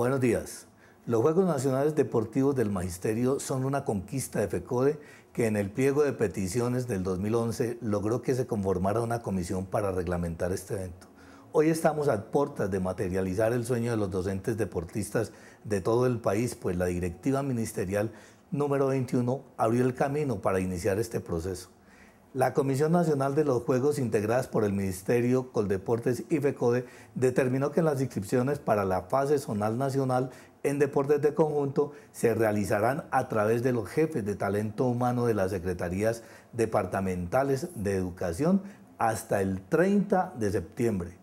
Buenos días. Los Juegos Nacionales Deportivos del Magisterio son una conquista de FECODE que en el pliego de peticiones del 2011 logró que se conformara una comisión para reglamentar este evento. Hoy estamos a puertas de materializar el sueño de los docentes deportistas de todo el país, pues la directiva ministerial número 21 abrió el camino para iniciar este proceso. La Comisión Nacional de los Juegos, integradas por el Ministerio, Coldeportes y FECODE, determinó que las inscripciones para la fase zonal nacional en deportes de conjunto se realizarán a través de los jefes de talento humano de las secretarías departamentales de educación hasta el 30 de septiembre.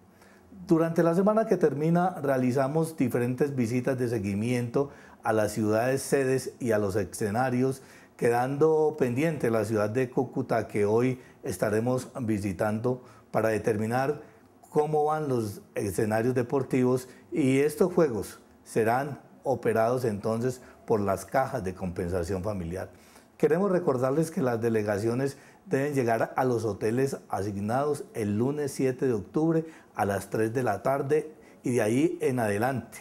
Durante la semana que termina realizamos diferentes visitas de seguimiento a las ciudades sedes y a los escenarios quedando pendiente la ciudad de Cúcuta que hoy estaremos visitando para determinar cómo van los escenarios deportivos y estos juegos serán operados entonces por las cajas de compensación familiar. Queremos recordarles que las delegaciones deben llegar a los hoteles asignados el lunes 7 de octubre a las 3 de la tarde y de ahí en adelante.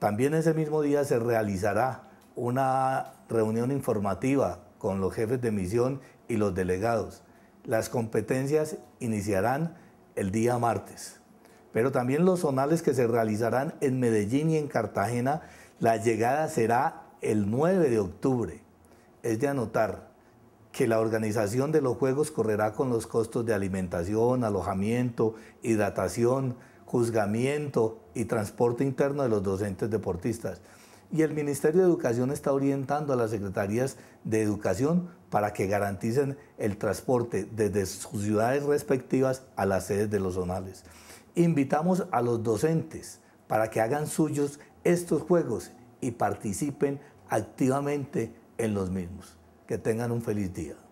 También ese mismo día se realizará una reunión informativa con los jefes de misión y los delegados. Las competencias iniciarán el día martes, pero también los zonales que se realizarán en Medellín y en Cartagena, la llegada será el 9 de octubre. Es de anotar que la organización de los Juegos correrá con los costos de alimentación, alojamiento, hidratación, juzgamiento y transporte interno de los docentes deportistas y el Ministerio de Educación está orientando a las secretarías de Educación para que garanticen el transporte desde sus ciudades respectivas a las sedes de los zonales. Invitamos a los docentes para que hagan suyos estos juegos y participen activamente en los mismos. Que tengan un feliz día.